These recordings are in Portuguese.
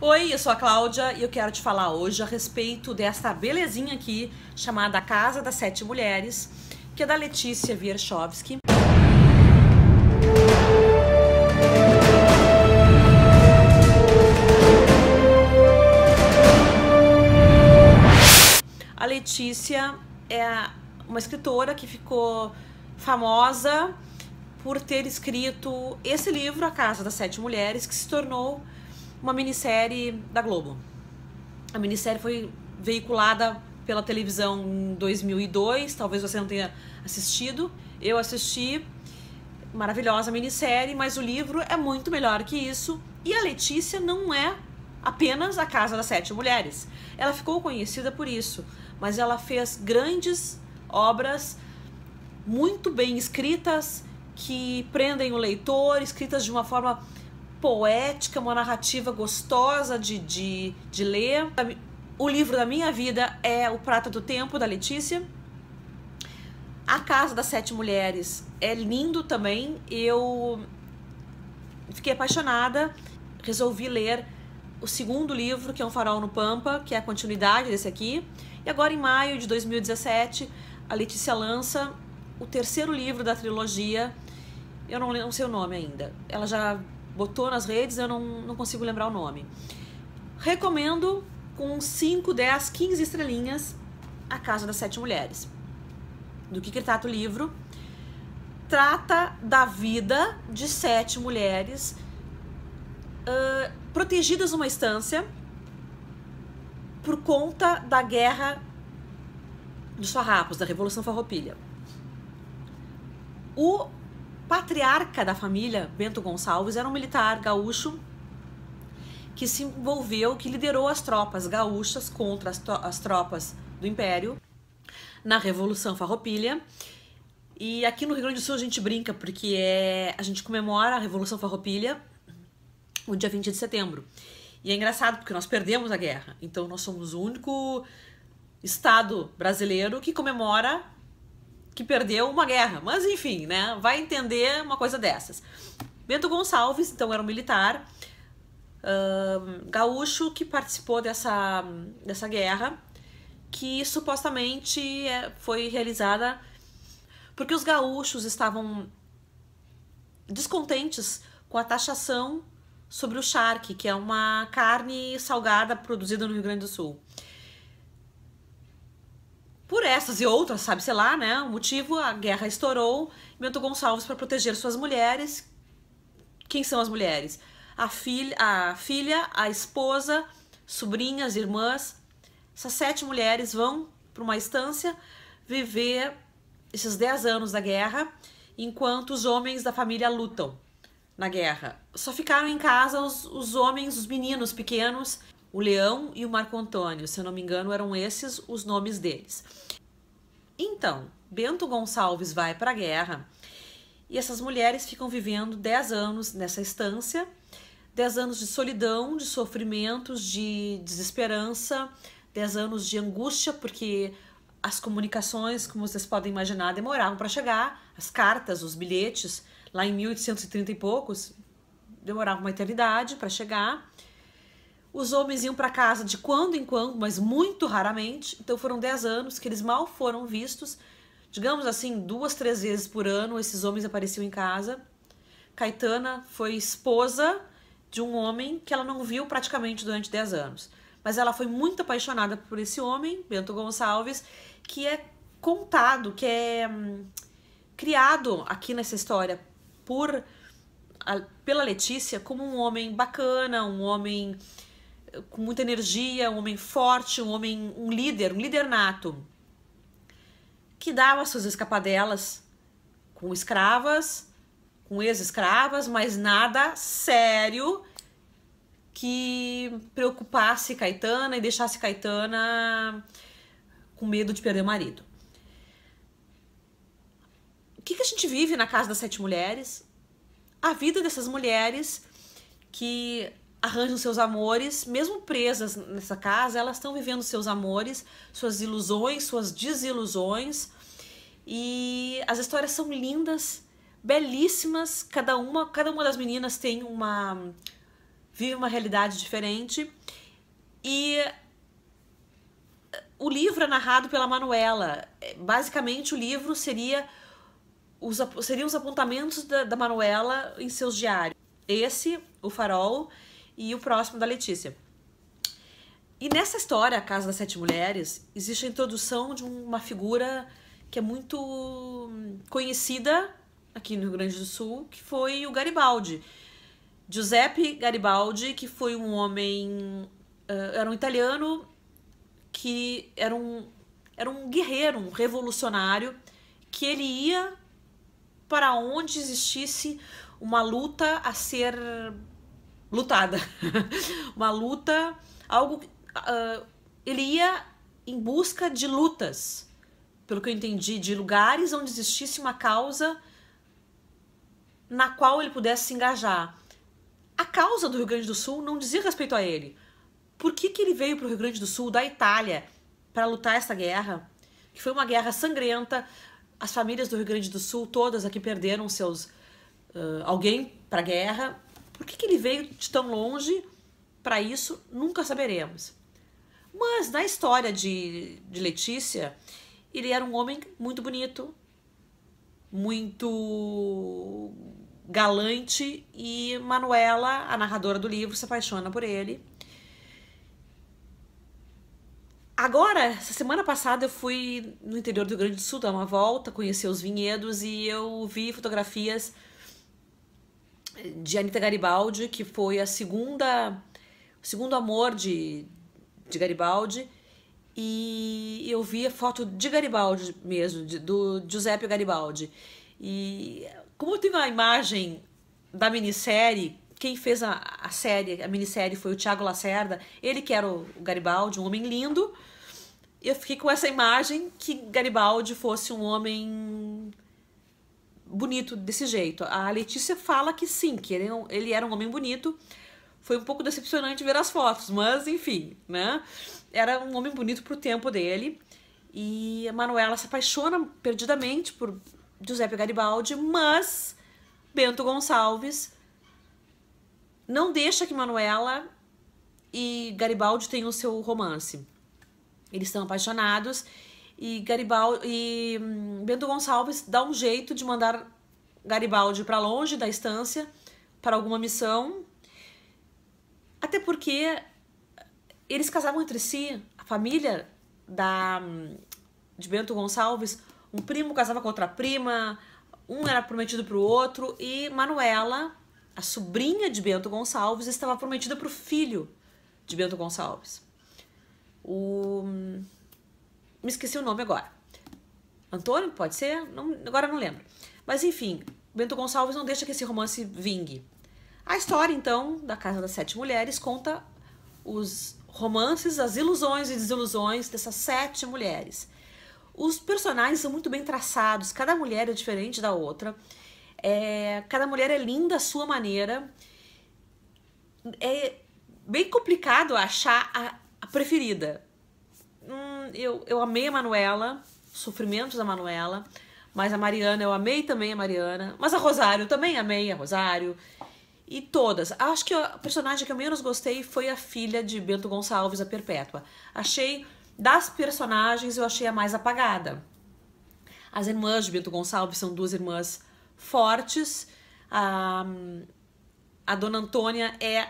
Oi, eu sou a Cláudia e eu quero te falar hoje a respeito desta belezinha aqui chamada Casa das Sete Mulheres, que é da Letícia Wierchowski. A Letícia é uma escritora que ficou famosa por ter escrito esse livro, A Casa das Sete Mulheres, que se tornou uma minissérie da Globo. A minissérie foi veiculada pela televisão em 2002, talvez você não tenha assistido. Eu assisti, maravilhosa minissérie, mas o livro é muito melhor que isso. E a Letícia não é apenas a Casa das Sete Mulheres. Ela ficou conhecida por isso, mas ela fez grandes obras muito bem escritas que prendem o leitor, escritas de uma forma poética, uma narrativa gostosa de, de, de ler. O livro da minha vida é O Prata do Tempo, da Letícia. A Casa das Sete Mulheres é lindo também. Eu fiquei apaixonada, resolvi ler o segundo livro, que é Um Farol no Pampa, que é a continuidade desse aqui. E agora, em maio de 2017, a Letícia lança o terceiro livro da trilogia. Eu não, não sei o nome ainda. Ela já botou nas redes, eu não, não consigo lembrar o nome. Recomendo com 5, 10, 15 estrelinhas A Casa das Sete Mulheres. Do que, que trata o livro? Trata da vida de sete mulheres uh, protegidas numa estância por conta da guerra dos farrapos, da Revolução Farroupilha. O patriarca da família, Bento Gonçalves, era um militar gaúcho que se envolveu, que liderou as tropas gaúchas contra as, as tropas do Império na Revolução Farroupilha. E aqui no Rio Grande do Sul a gente brinca porque é a gente comemora a Revolução Farroupilha no dia 20 de setembro. E é engraçado porque nós perdemos a guerra. Então nós somos o único estado brasileiro que comemora que perdeu uma guerra. Mas enfim, né? Vai entender uma coisa dessas. Bento Gonçalves, então, era um militar uh, gaúcho que participou dessa, dessa guerra, que supostamente é, foi realizada porque os gaúchos estavam descontentes com a taxação sobre o charque, que é uma carne salgada produzida no Rio Grande do Sul. Por essas e outras, sabe, sei lá, né? O motivo, a guerra estourou. Bento Gonçalves, para proteger suas mulheres. Quem são as mulheres? A filha, a filha, a esposa, sobrinhas, irmãs. Essas sete mulheres vão para uma estância viver esses dez anos da guerra, enquanto os homens da família lutam na guerra. Só ficaram em casa os, os homens, os meninos pequenos, o Leão e o Marco Antônio, se eu não me engano, eram esses os nomes deles. Então, Bento Gonçalves vai para a guerra e essas mulheres ficam vivendo 10 anos nessa estância, 10 anos de solidão, de sofrimentos, de desesperança, 10 anos de angústia, porque as comunicações, como vocês podem imaginar, demoravam para chegar, as cartas, os bilhetes, lá em 1830 e poucos, demoravam uma eternidade para chegar. Os homens iam para casa de quando em quando, mas muito raramente. Então foram 10 anos que eles mal foram vistos. Digamos assim, duas, três vezes por ano esses homens apareciam em casa. Caetana foi esposa de um homem que ela não viu praticamente durante 10 anos. Mas ela foi muito apaixonada por esse homem, Bento Gonçalves, que é contado, que é hum, criado aqui nessa história por a, pela Letícia como um homem bacana, um homem com muita energia, um homem forte, um homem, um líder, um líder nato, que dava suas escapadelas com escravas, com ex-escravas, mas nada sério que preocupasse Caetana e deixasse Caetana com medo de perder o marido. O que, que a gente vive na casa das sete mulheres? A vida dessas mulheres que arranjam seus amores, mesmo presas nessa casa, elas estão vivendo seus amores, suas ilusões, suas desilusões. E as histórias são lindas, belíssimas, cada uma, cada uma das meninas tem uma vive uma realidade diferente. E eh, o livro é narrado pela Manuela. É, basicamente, o livro seria os, seriam os apontamentos da, da Manuela em seus diários. Esse, O Farol, e o próximo da Letícia. E nessa história, A Casa das Sete Mulheres, existe a introdução de uma figura que é muito hum, conhecida aqui no Rio Grande do Sul, que foi o Garibaldi. Giuseppe Garibaldi, que foi um homem. era um italiano que era um, era um guerreiro, um revolucionário, que ele ia para onde existisse uma luta a ser lutada. uma luta, algo. Uh, ele ia em busca de lutas, pelo que eu entendi, de lugares onde existisse uma causa na qual ele pudesse se engajar. A causa do Rio Grande do Sul não dizia respeito a ele. Por que, que ele veio para o Rio Grande do Sul, da Itália, para lutar essa guerra? Que foi uma guerra sangrenta. As famílias do Rio Grande do Sul, todas aqui, perderam seus. Uh, alguém para a guerra por que, que ele veio de tão longe para isso, nunca saberemos. Mas na história de, de Letícia, ele era um homem muito bonito, muito galante e Manuela, a narradora do livro, se apaixona por ele. Agora, essa semana passada eu fui no interior do Rio Grande do Sul dar uma volta, conhecer os vinhedos e eu vi fotografias de Anita Garibaldi, que foi a segunda, o segundo amor de, de Garibaldi. E eu vi a foto de Garibaldi mesmo, de, do Giuseppe Garibaldi. E como tem uma imagem da minissérie, quem fez a, a série, a minissérie foi o Tiago Lacerda, ele que era o Garibaldi, um homem lindo. Eu fiquei com essa imagem que Garibaldi fosse um homem bonito desse jeito. A Letícia fala que sim, que ele, ele era um homem bonito. Foi um pouco decepcionante ver as fotos, mas enfim, né? Era um homem bonito pro tempo dele. E a Manuela se apaixona perdidamente por Giuseppe Garibaldi, mas Bento Gonçalves não deixa que Manuela e Garibaldi tenham o seu romance. Eles estão apaixonados e Garibaldi e hum, Bento Gonçalves dá um jeito de mandar Garibaldi para longe da estância para alguma missão. Até porque eles casavam entre si, a família da hum, de Bento Gonçalves, um primo casava com outra prima, um era prometido para o outro e Manuela, a sobrinha de Bento Gonçalves, estava prometida para o filho de Bento Gonçalves. O hum, me esqueci o nome agora. Antônio, pode ser? Não, agora não lembro. Mas enfim, Bento Gonçalves não deixa que esse romance vingue. A história, então, da Casa das Sete Mulheres conta os romances, as ilusões e desilusões dessas sete mulheres. Os personagens são muito bem traçados, cada mulher é diferente da outra, é, cada mulher é linda à sua maneira. É bem complicado achar a, a preferida, eu, eu amei a Manuela, sofrimentos da Manuela, mas a Mariana, eu amei também a Mariana, mas a Rosário, também amei a Rosário. E todas. Acho que a personagem que eu menos gostei foi a filha de Bento Gonçalves, a Perpétua. Achei, das personagens, eu achei a mais apagada. As irmãs de Bento Gonçalves são duas irmãs fortes. A, a Dona Antônia é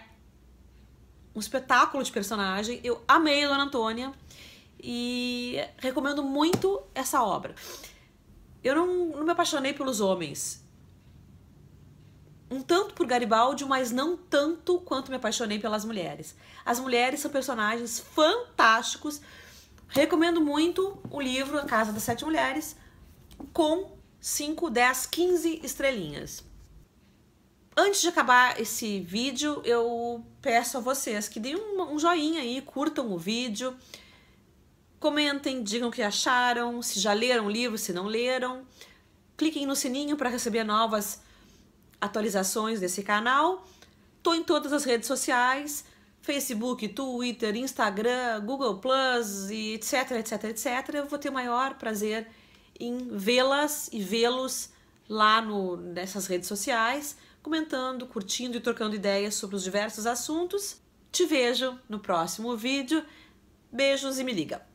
um espetáculo de personagem. Eu amei a Dona Antônia e recomendo muito essa obra. Eu não, não me apaixonei pelos homens. Um tanto por Garibaldi, mas não tanto quanto me apaixonei pelas mulheres. As mulheres são personagens fantásticos. Recomendo muito o livro A Casa das Sete Mulheres, com 5, 10, 15 estrelinhas. Antes de acabar esse vídeo, eu peço a vocês que deem um joinha aí, curtam o vídeo, Comentem, digam o que acharam, se já leram o livro, se não leram. Cliquem no sininho para receber novas atualizações desse canal. Estou em todas as redes sociais: Facebook, Twitter, Instagram, Google Plus e etc, etc, etc. Eu vou ter maior prazer em vê-las e vê-los lá no, nessas redes sociais, comentando, curtindo e trocando ideias sobre os diversos assuntos. Te vejo no próximo vídeo. Beijos e me liga!